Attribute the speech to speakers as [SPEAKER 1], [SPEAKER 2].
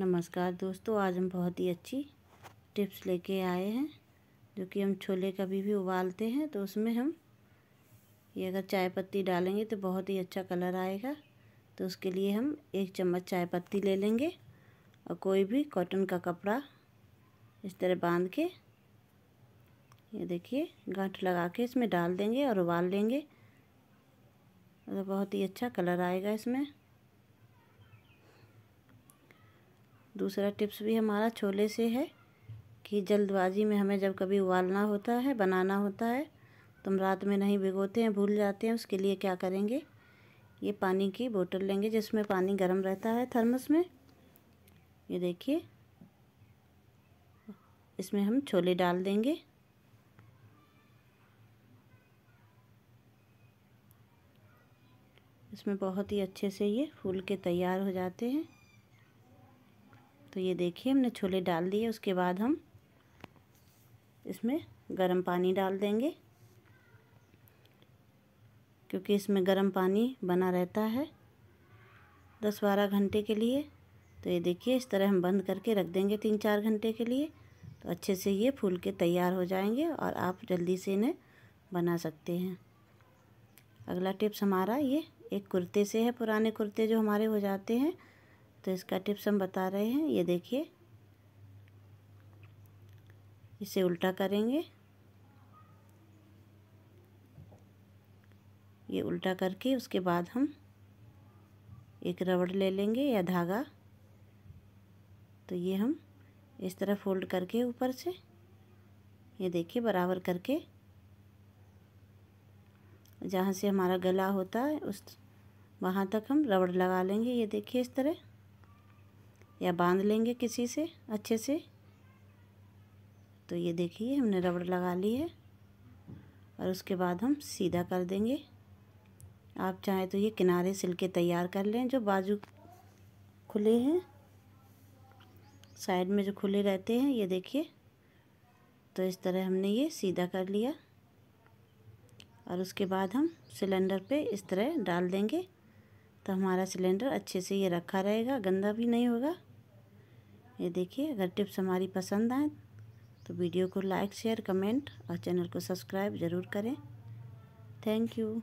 [SPEAKER 1] नमस्कार दोस्तों आज हम बहुत ही अच्छी टिप्स लेके आए हैं जो कि हम छोले कभी भी उबालते हैं तो उसमें हम ये अगर चाय पत्ती डालेंगे तो बहुत ही अच्छा कलर आएगा तो उसके लिए हम एक चम्मच चाय पत्ती ले लेंगे और कोई भी कॉटन का कपड़ा इस तरह बांध के ये देखिए गांठ लगा के इसमें डाल देंगे और उबाल लेंगे तो बहुत ही अच्छा कलर आएगा इसमें दूसरा टिप्स भी हमारा छोले से है कि जल्दबाजी में हमें जब कभी उबालना होता है बनाना होता है तो हम रात में नहीं भिगोते हैं भूल जाते हैं उसके लिए क्या करेंगे ये पानी की बोतल लेंगे जिसमें पानी गर्म रहता है थर्मस में ये देखिए इसमें हम छोले डाल देंगे इसमें बहुत ही अच्छे से ये फूल के तैयार हो जाते हैं तो ये देखिए हमने छोले डाल दिए उसके बाद हम इसमें गर्म पानी डाल देंगे क्योंकि इसमें गर्म पानी बना रहता है दस बारह घंटे के लिए तो ये देखिए इस तरह हम बंद करके रख देंगे तीन चार घंटे के लिए तो अच्छे से ये फूल के तैयार हो जाएंगे और आप जल्दी से इन्हें बना सकते हैं अगला टिप्स हमारा ये एक कुर्ते से है पुराने कुर्ते जो हमारे हो जाते हैं तो इसका टिप्स हम बता रहे हैं ये देखिए इसे उल्टा करेंगे ये उल्टा करके उसके बाद हम एक रबड़ ले लेंगे या धागा तो ये हम इस तरह फोल्ड करके ऊपर से ये देखिए बराबर करके जहाँ से हमारा गला होता है उस वहाँ तक हम रबड़ लगा लेंगे ये देखिए इस तरह या बांध लेंगे किसी से अच्छे से तो ये देखिए हमने रबड़ लगा ली है और उसके बाद हम सीधा कर देंगे आप चाहे तो ये किनारे सिल के तैयार कर लें जो बाजू खुले हैं साइड में जो खुले रहते हैं ये देखिए तो इस तरह हमने ये सीधा कर लिया और उसके बाद हम सिलेंडर पे इस तरह डाल देंगे तो हमारा सिलेंडर अच्छे से ये रखा रहेगा गंदा भी नहीं होगा ये देखिए अगर टिप्स हमारी पसंद आए तो वीडियो को लाइक शेयर कमेंट और चैनल को सब्सक्राइब ज़रूर करें थैंक यू